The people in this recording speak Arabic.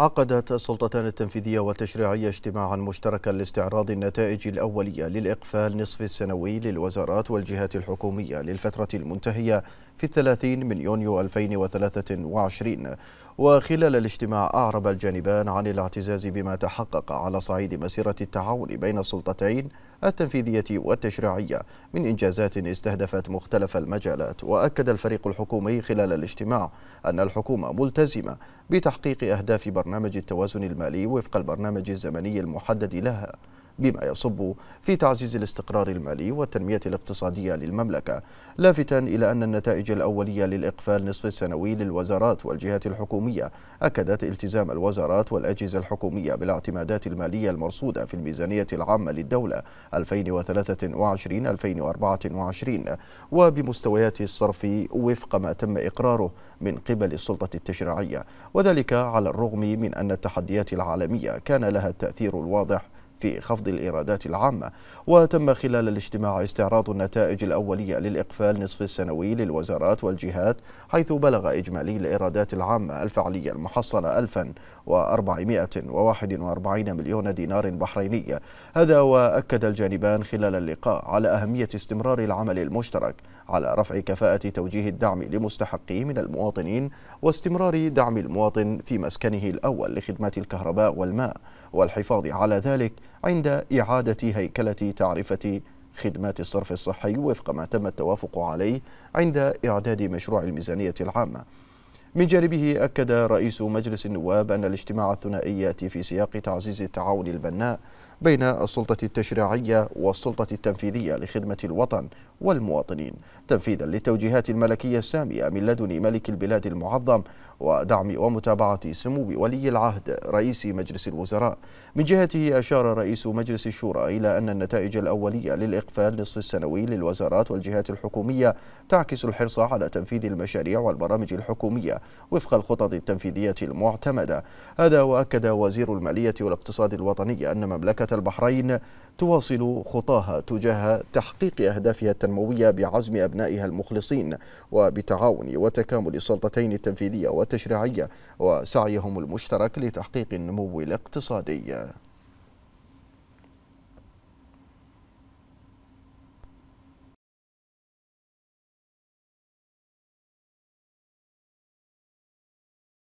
عقدت السلطتان التنفيذية والتشريعية اجتماعا مشتركا لاستعراض النتائج الأولية للإقفال نصف السنوي للوزارات والجهات الحكومية للفترة المنتهية في الثلاثين من يونيو 2023 وخلال الاجتماع أعرب الجانبان عن الاعتزاز بما تحقق على صعيد مسيرة التعاون بين السلطتين التنفيذية والتشريعية من إنجازات استهدفت مختلف المجالات وأكد الفريق الحكومي خلال الاجتماع أن الحكومة ملتزمة بتحقيق أهداف برنامج التوازن المالي وفق البرنامج الزمني المحدد لها بما يصب في تعزيز الاستقرار المالي والتنمية الاقتصادية للمملكة لافتا إلى أن النتائج الأولية للإقفال نصف السنوي للوزارات والجهات الحكومية أكدت التزام الوزارات والأجهزة الحكومية بالاعتمادات المالية المرصودة في الميزانية العامة للدولة 2023-2024 وبمستويات الصرف وفق ما تم إقراره من قبل السلطة التشريعية وذلك على الرغم من أن التحديات العالمية كان لها التأثير الواضح في خفض الإيرادات العامة وتم خلال الاجتماع استعراض النتائج الأولية للإقفال نصف السنوي للوزارات والجهات حيث بلغ إجمالي الإيرادات العامة الفعلية المحصلة 1441 مليون دينار بحريني هذا وأكد الجانبان خلال اللقاء على أهمية استمرار العمل المشترك على رفع كفاءة توجيه الدعم لمستحقيه من المواطنين واستمرار دعم المواطن في مسكنه الأول لخدمات الكهرباء والماء والحفاظ على ذلك عند إعادة هيكلة تعرفة خدمات الصرف الصحي وفق ما تم التوافق عليه عند إعداد مشروع الميزانية العامة من جانبه أكد رئيس مجلس النواب أن الاجتماع الثنائي يأتي في سياق تعزيز التعاون البناء بين السلطة التشريعية والسلطة التنفيذية لخدمة الوطن والمواطنين تنفيذا للتوجيهات الملكية السامية من لدن ملك البلاد المعظم ودعم ومتابعة سمو ولي العهد رئيس مجلس الوزراء من جهته أشار رئيس مجلس الشورى إلى أن النتائج الأولية للإقفال نصف السنوي للوزارات والجهات الحكومية تعكس الحرص على تنفيذ المشاريع والبرامج الحكومية وفق الخطط التنفيذية المعتمدة هذا وأكد وزير المالية والاقتصاد الوطني أن مملكة البحرين تواصل خطاها تجاه تحقيق أهدافها التنموية بعزم أبنائها المخلصين وبتعاون وتكامل السلطتين التنفيذية والتشريعية وسعيهم المشترك لتحقيق النمو الاقتصادي